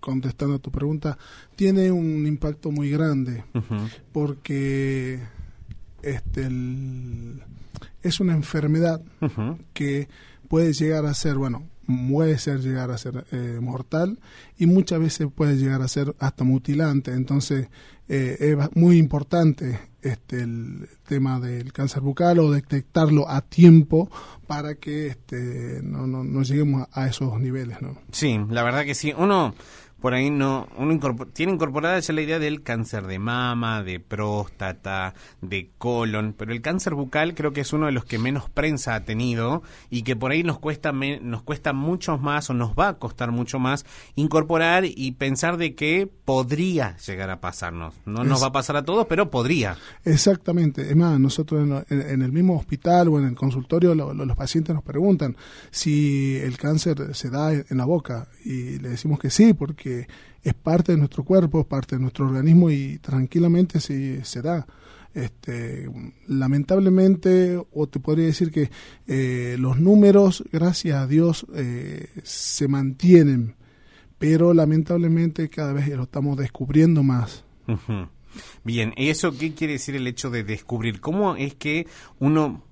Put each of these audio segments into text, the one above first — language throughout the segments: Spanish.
contestando a tu pregunta, tiene un impacto muy grande porque este, es una enfermedad que puede llegar a ser, bueno, puede ser llegar a ser eh, mortal y muchas veces puede llegar a ser hasta mutilante. Entonces eh, es muy importante este, el tema del cáncer bucal o detectarlo a tiempo para que este, no, no, no lleguemos a, esos niveles. ¿no? Sí, la verdad que sí. Uno por ahí no uno tiene incorporada ya la idea del cáncer de mama, de próstata, de colon, pero el cáncer bucal creo que es uno de los que menos prensa ha tenido y que por ahí nos cuesta nos cuesta mucho más o nos va a costar mucho más incorporar y pensar de que podría llegar a pasarnos. No nos va a pasar a todos, pero podría. Exactamente. Es más, nosotros en, el mismo hospital o en el consultorio los pacientes nos preguntan si el cáncer se da en la boca y le decimos que sí porque es parte de nuestro cuerpo, es parte de nuestro organismo y tranquilamente se, se da. Este, lamentablemente, o te podría decir que eh, los números, gracias a Dios, eh, se mantienen, pero lamentablemente cada vez lo estamos descubriendo más. Bien, ¿y Bien, ¿eso qué quiere decir el hecho de descubrir? ¿Cómo es que uno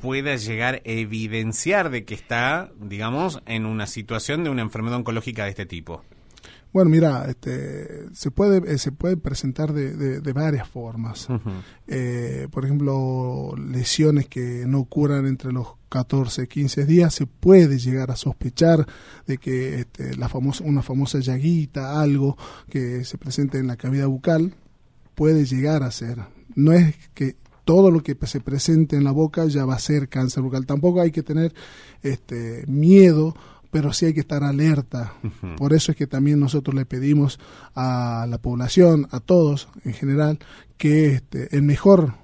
pueda llegar a evidenciar de que está, digamos, en una situación de una enfermedad oncológica de este tipo? Bueno, mira, este, se puede eh, se puede presentar de, de, varias formas. Eh, por ejemplo, lesiones que no curan entre los 14, 15 días se puede llegar a sospechar de que este, la famosa, una famosa llaguita, algo que se presente en la cavidad bucal, puede llegar a ser. No es que todo lo que se presente en la boca ya va a ser cáncer bucal. Tampoco hay que tener este, miedo pero sí hay que estar alerta. Por eso es que también nosotros le pedimos a la población, a todos en general, que este, el mejor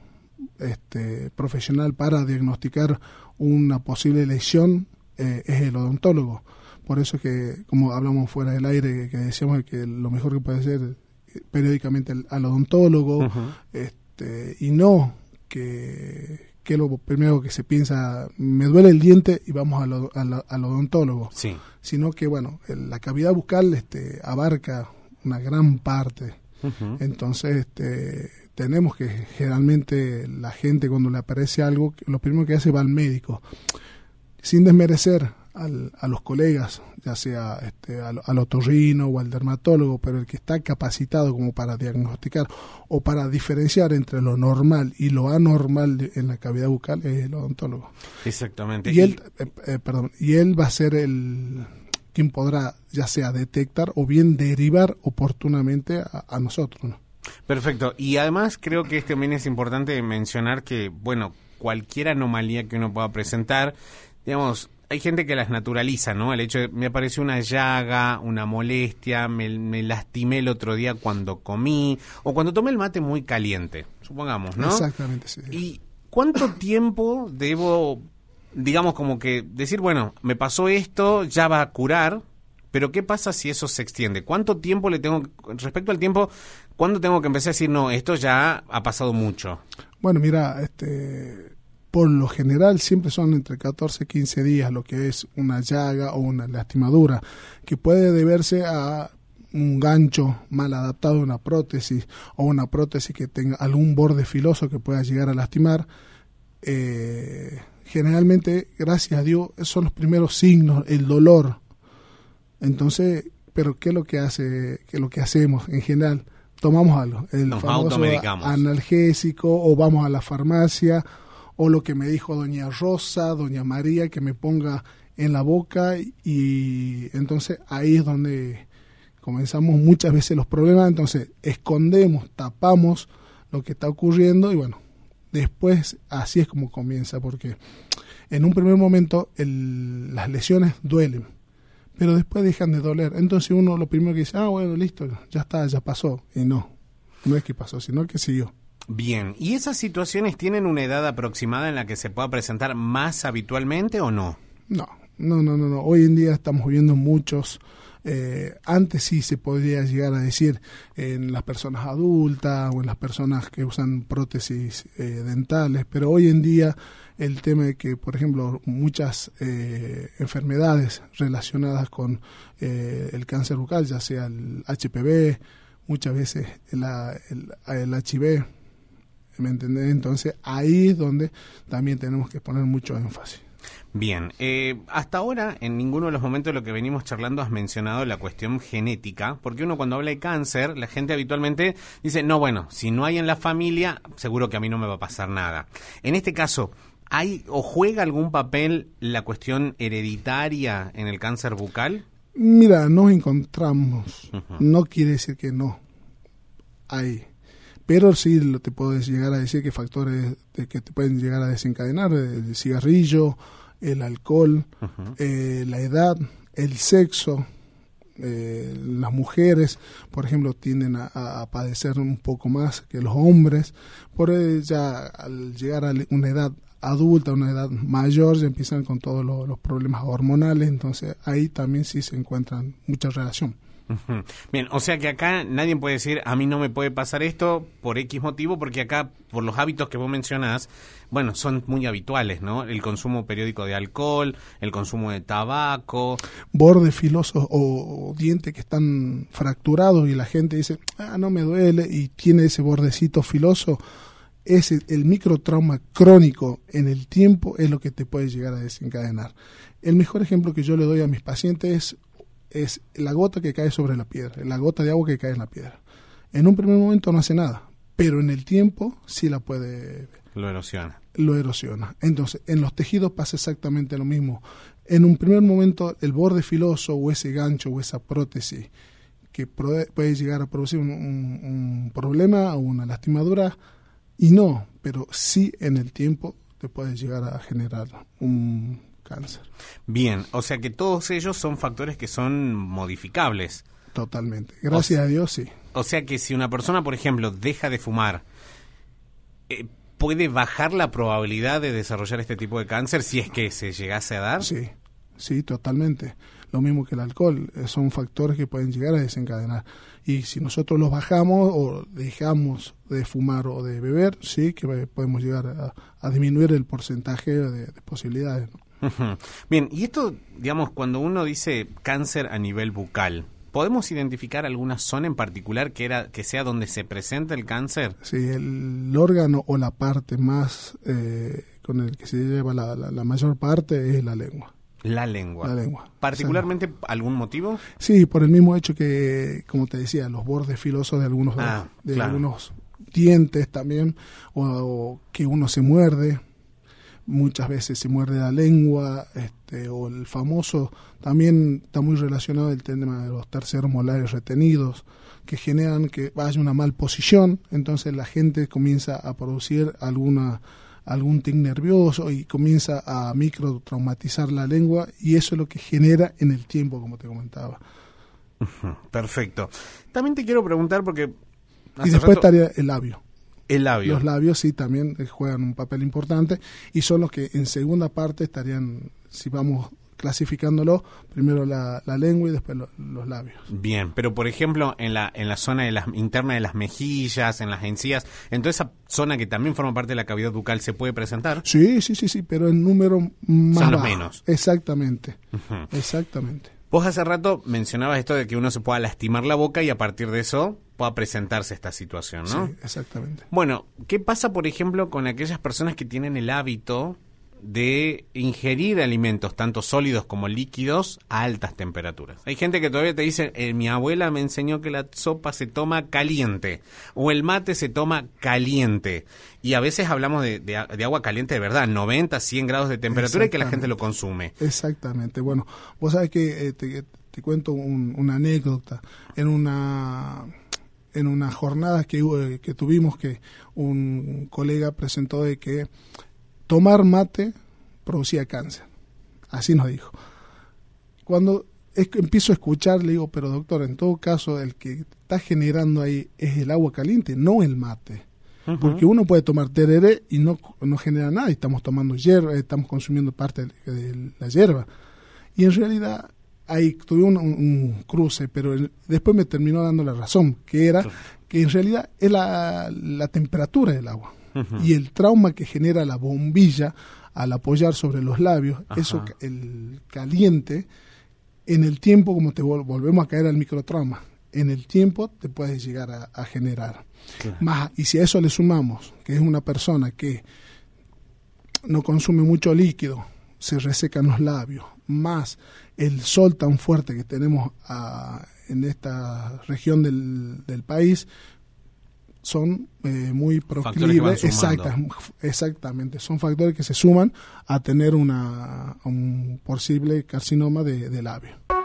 este, profesional para diagnosticar una posible lesión eh, es el odontólogo. Por eso es que, como hablamos fuera del aire, que, decíamos que lo mejor que puede ser eh, periódicamente al, odontólogo, este, y no que, que es lo primero que se piensa, me duele el diente y vamos al, odontólogo. Sí. Sino que, bueno, la cavidad bucal este, abarca una gran parte. Entonces, este, tenemos que generalmente la gente cuando le aparece algo, lo primero que hace va al médico. Sin desmerecer a los colegas, ya sea este, al, al, otorrino o al dermatólogo, pero el que está capacitado como para diagnosticar o para diferenciar entre lo normal y lo anormal en la cavidad bucal es el odontólogo. Exactamente. Y él, eh, eh, perdón, y él va a ser el quien podrá ya sea detectar o bien derivar oportunamente a, nosotros. Perfecto. Y además creo que también es importante mencionar que, bueno, cualquier anomalía que uno pueda presentar, digamos, hay gente que las naturaliza, ¿no? El hecho de me apareció una llaga, una molestia, me, lastimé el otro día cuando comí o cuando tomé el mate muy caliente, supongamos, ¿no? Exactamente, sí. ¿Y cuánto tiempo debo, digamos, como que decir, bueno, me pasó esto, ya va a curar, pero ¿qué pasa si eso se extiende? ¿Cuánto tiempo le tengo, respecto al tiempo, cuándo tengo que empezar a decir, no, esto ya ha pasado mucho? Bueno, mira, este por lo general siempre son entre 14 y 15 días lo que es una llaga o una lastimadura que puede deberse a un gancho mal adaptado, a una prótesis o una prótesis que tenga algún borde filoso que pueda llegar a lastimar. Eh, generalmente, gracias a Dios, son los primeros signos, el dolor. Entonces, pero ¿qué es lo que hace, lo que hacemos en general? Tomamos algo, el famoso analgésico o vamos a la farmacia o lo que me dijo doña Rosa, doña María, que me ponga en la boca y entonces ahí es donde comenzamos muchas veces los problemas, entonces escondemos, tapamos lo que está ocurriendo y bueno, después así es como comienza, porque en un primer momento las lesiones duelen, pero después dejan de doler, entonces uno lo primero que dice, ah bueno, listo, ya está, ya pasó, y no, no es que pasó, sino que siguió. Bien, ¿y esas situaciones tienen una edad aproximada en la que se pueda presentar más habitualmente o no? No, no, no, no. no. Hoy en día estamos viendo muchos eh, antes sí se podría llegar a decir en las personas adultas o en las personas que usan prótesis eh, dentales, pero hoy en día el tema de que, por ejemplo, muchas eh, enfermedades relacionadas con el cáncer bucal, ya sea el HPV, muchas veces el, el HIV, ¿Me Entonces ahí es donde también tenemos que poner mucho énfasis. Bien, eh, hasta ahora en ninguno de los momentos de lo que venimos charlando has mencionado la cuestión genética, porque uno cuando habla de cáncer, la gente habitualmente dice, no, bueno, si no hay en la familia, seguro que a mí no me va a pasar nada. En este caso, ¿hay o juega algún papel la cuestión hereditaria en el cáncer bucal? Mira, nos encontramos, no quiere decir que no hay pero sí te puedes llegar a decir que factores de que te pueden llegar a desencadenar, eh, el cigarrillo, el alcohol, eh, la edad, el sexo. Eh, las mujeres, por ejemplo, tienden a, padecer un poco más que los hombres, por ya al llegar a una edad adulta, una edad mayor, ya empiezan con todos los problemas hormonales, entonces ahí también sí se encuentran mucha relación. Bien, o sea que acá nadie puede decir, a mí no me puede pasar esto por X motivo, porque acá, por los hábitos que vos mencionás, bueno, son muy habituales, ¿no? El consumo periódico de alcohol, el consumo de tabaco. Bordes filosos o, dientes que están fracturados y la gente dice, ah, no me duele, y tiene ese bordecito filoso. Ese, el microtrauma crónico en el tiempo es lo que te puede llegar a desencadenar. El mejor ejemplo que yo le doy a mis pacientes es es la gota que cae sobre la piedra, la gota de agua que cae en la piedra. En un primer momento no hace nada, pero en el tiempo sí la puede... Lo erosiona. Lo erosiona. Entonces, en los tejidos pasa exactamente lo mismo. En un primer momento, el borde filoso o ese gancho o esa prótesis que puede llegar a producir un, problema o una lastimadura, y no, pero sí en el tiempo te puede llegar a generar un, cáncer. Bien, o sea que todos ellos son factores que son modificables. Totalmente. Gracias a Dios, sí. O sea que si una persona, por ejemplo, deja de fumar, eh, ¿puede bajar la probabilidad de desarrollar este tipo de cáncer si es que se llegase a dar? Sí, sí, totalmente. Lo mismo que el alcohol, eh, son factores que pueden llegar a desencadenar. Y si nosotros los bajamos o dejamos de fumar o de beber, sí que eh, podemos llegar a, disminuir el porcentaje de, de posibilidades. ¿no? Bien, y esto, digamos, cuando uno dice cáncer a nivel bucal, ¿podemos identificar alguna zona en particular que, era, que sea donde se presenta el cáncer? Sí, el órgano o la parte más eh, con el que se lleva la, mayor parte es la lengua. La lengua. La lengua. ¿Particularmente algún motivo? Sí, por el mismo hecho que, como te decía, los bordes filosos de algunos, ah, de, algunos dientes también, o que uno se muerde, muchas veces se muerde la lengua, este, o el famoso, también está muy relacionado el tema de los terceros molares retenidos, que generan que haya una mal posición, entonces la gente comienza a producir alguna algún tic nervioso y comienza a microtraumatizar la lengua y eso es lo que genera en el tiempo, como te comentaba. Perfecto. También te quiero preguntar porque... Y después estaría el labio. El labio. Los labios sí también eh, juegan un papel importante y son los que en segunda parte estarían, si vamos clasificándolo, primero la, lengua y después los labios. Bien, pero por ejemplo en la, en la zona de las, interna de las mejillas, en las encías, en toda esa zona que también forma parte de la cavidad bucal, ¿se puede presentar? Sí, sí, sí, sí, pero en número más Son los menos. Exactamente, exactamente. Vos hace rato mencionabas esto de que uno se pueda lastimar la boca y a partir de eso pueda presentarse esta situación, ¿no? Sí, exactamente. Bueno, ¿qué pasa, por ejemplo, con aquellas personas que tienen el hábito de ingerir alimentos, tanto sólidos como líquidos, a altas temperaturas. Hay gente que todavía te dice, eh, mi abuela me enseñó que la sopa se toma caliente o el mate se toma caliente. Y a veces hablamos de, agua caliente de verdad, 90, 100 grados de temperatura y que la gente lo consume. Exactamente. Bueno, vos sabes que eh, te, cuento una anécdota. En una en unas jornadas que, eh, que tuvimos que un colega presentó de que tomar mate producía cáncer. Así nos dijo. Cuando empiezo a escuchar, le digo, pero doctor, en todo caso, el que está generando ahí es el agua caliente, no el mate. Porque uno puede tomar tereré y no, no genera nada, y estamos tomando hierba, eh, estamos consumiendo parte de la hierba. Y en realidad ahí tuve un, cruce, pero después me terminó dando la razón, que era que en realidad es la temperatura del agua y el trauma que genera la bombilla al apoyar sobre los labios, eso, el caliente, en el tiempo, como te volvemos a caer al microtrauma, en el tiempo te puedes llegar a, generar. Más, y si a eso le sumamos que es una persona que no consume mucho líquido, se resecan los labios, más el sol tan fuerte que tenemos ah, en esta región del país, son eh, muy proclives, exactamente, son factores que se suman a tener una, un posible carcinoma de, labio.